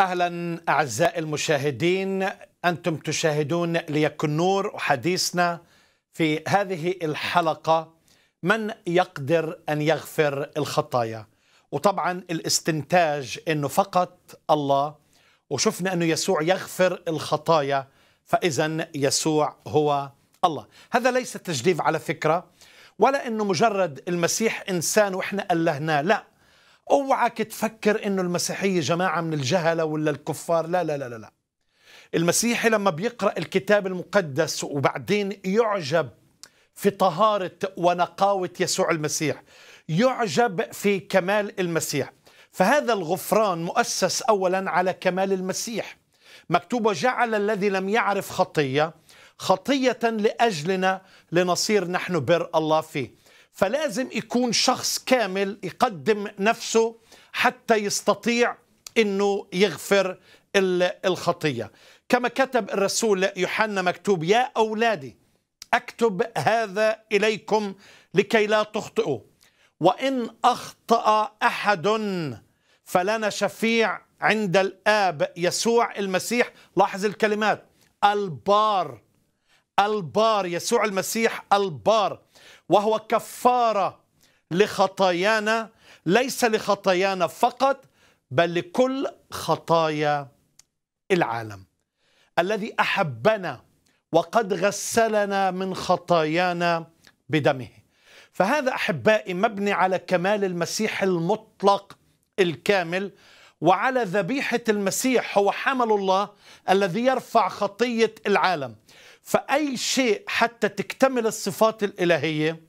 اهلا اعزائي المشاهدين انتم تشاهدون ليكن نور حديثنا في هذه الحلقه من يقدر ان يغفر الخطايا وطبعا الاستنتاج انه فقط الله وشفنا انه يسوع يغفر الخطايا فاذا يسوع هو الله هذا ليس تجديف على فكره ولا انه مجرد المسيح انسان واحنا الهناه لا اوعك تفكر انه المسيحيه جماعه من الجهله ولا الكفار لا لا لا لا, المسيحي لما بيقرا الكتاب المقدس وبعدين يعجب في طهاره ونقاوه يسوع المسيح يعجب في كمال المسيح فهذا الغفران مؤسس اولا على كمال المسيح مكتوب جعل الذي لم يعرف خطيه خطيه لاجلنا لنصير نحن بر الله فيه فلازم يكون شخص كامل يقدم نفسه حتى يستطيع انه يغفر الخطيه كما كتب الرسول يوحنا مكتوب يا اولادي اكتب هذا اليكم لكي لا تخطئوا وان اخطا احد فلنا شفيع عند الاب يسوع المسيح لاحظ الكلمات البار البار يسوع المسيح البار وهو كفارة لخطايانا ليس لخطايانا فقط بل لكل خطايا العالم الذي أحبنا وقد غسلنا من خطايانا بدمه فهذا أحبائي مبني على كمال المسيح المطلق الكامل وعلى ذبيحة المسيح هو حمل الله الذي يرفع خطية العالم فأي شيء حتى تكتمل الصفات الإلهية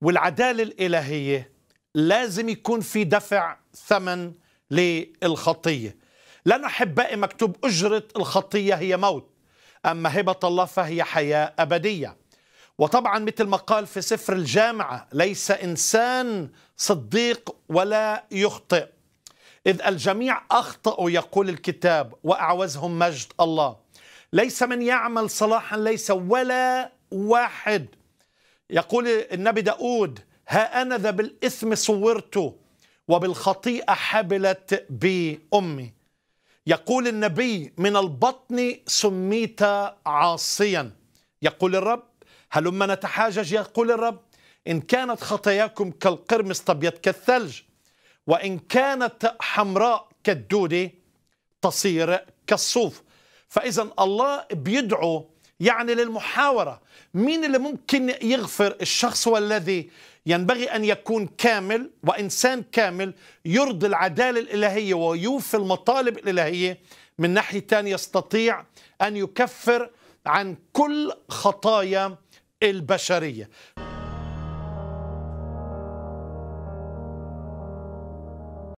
والعدالة الإلهية لازم يكون في دفع ثمن للخطية لأن أحبائي مكتوب أجرة الخطية هي موت أما هبة الله فهي حياة أبدية وطبعا مثل ما قال في سفر الجامعة ليس إنسان صديق ولا يخطئ إذ الجميع أخطأوا يقول الكتاب وأعوزهم مجد الله ليس من يعمل صلاحا ليس ولا واحد يقول النبي داود ها أنا ذا بالإثم صورته وبالخطيئة حبلت بأمي يقول النبي من البطن سميت عاصيا يقول الرب هلما نتحاجج يقول الرب إن كانت خطاياكم كالقرمز طبيت كالثلج وإن كانت حمراء كالدودة تصير كالصوف فإذا الله بيدعو يعني للمحاورة مين اللي ممكن يغفر الشخص والذي ينبغي أن يكون كامل وإنسان كامل يرضي العدالة الإلهية ويوفي المطالب الإلهية من ناحية تانية يستطيع أن يكفر عن كل خطايا البشرية